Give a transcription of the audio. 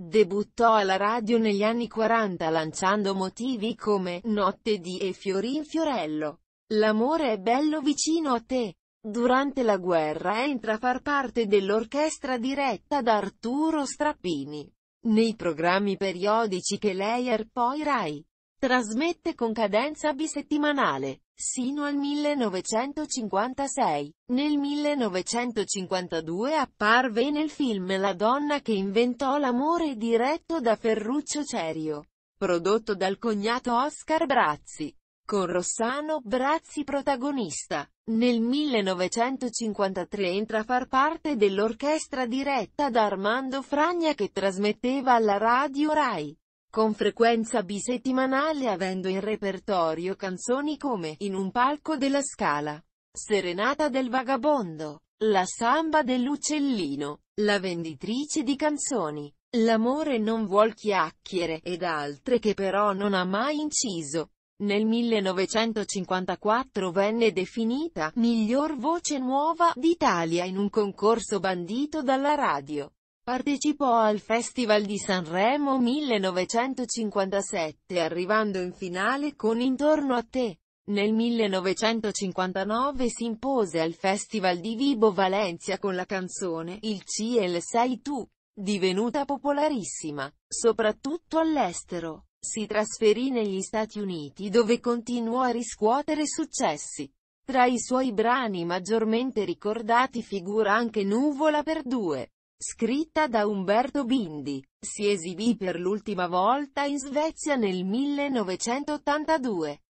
Debuttò alla radio negli anni 40 lanciando motivi come Notte di e Fiorin Fiorello. L'amore è bello vicino a te. Durante la guerra entra a far parte dell'orchestra diretta da Arturo Strappini. Nei programmi periodici che lei er poi Rai. Trasmette con cadenza bisettimanale, sino al 1956. Nel 1952 apparve nel film La donna che inventò l'amore diretto da Ferruccio Cerio, prodotto dal cognato Oscar Brazzi, con Rossano Brazzi protagonista. Nel 1953 entra a far parte dell'orchestra diretta da Armando Fragna che trasmetteva alla radio Rai con frequenza bisettimanale avendo in repertorio canzoni come In un palco della Scala, Serenata del Vagabondo, La Samba dell'Uccellino, La Venditrice di Canzoni, L'amore non vuol chiacchiere, ed altre che però non ha mai inciso. Nel 1954 venne definita miglior voce nuova d'Italia in un concorso bandito dalla radio. Partecipò al Festival di Sanremo 1957 arrivando in finale con Intorno a te. Nel 1959 si impose al Festival di Vibo Valencia con la canzone Il Ciel sei tu, divenuta popolarissima, soprattutto all'estero. Si trasferì negli Stati Uniti dove continuò a riscuotere successi. Tra i suoi brani maggiormente ricordati figura anche Nuvola per due scritta da Umberto Bindi. Si esibì per l'ultima volta in Svezia nel 1982.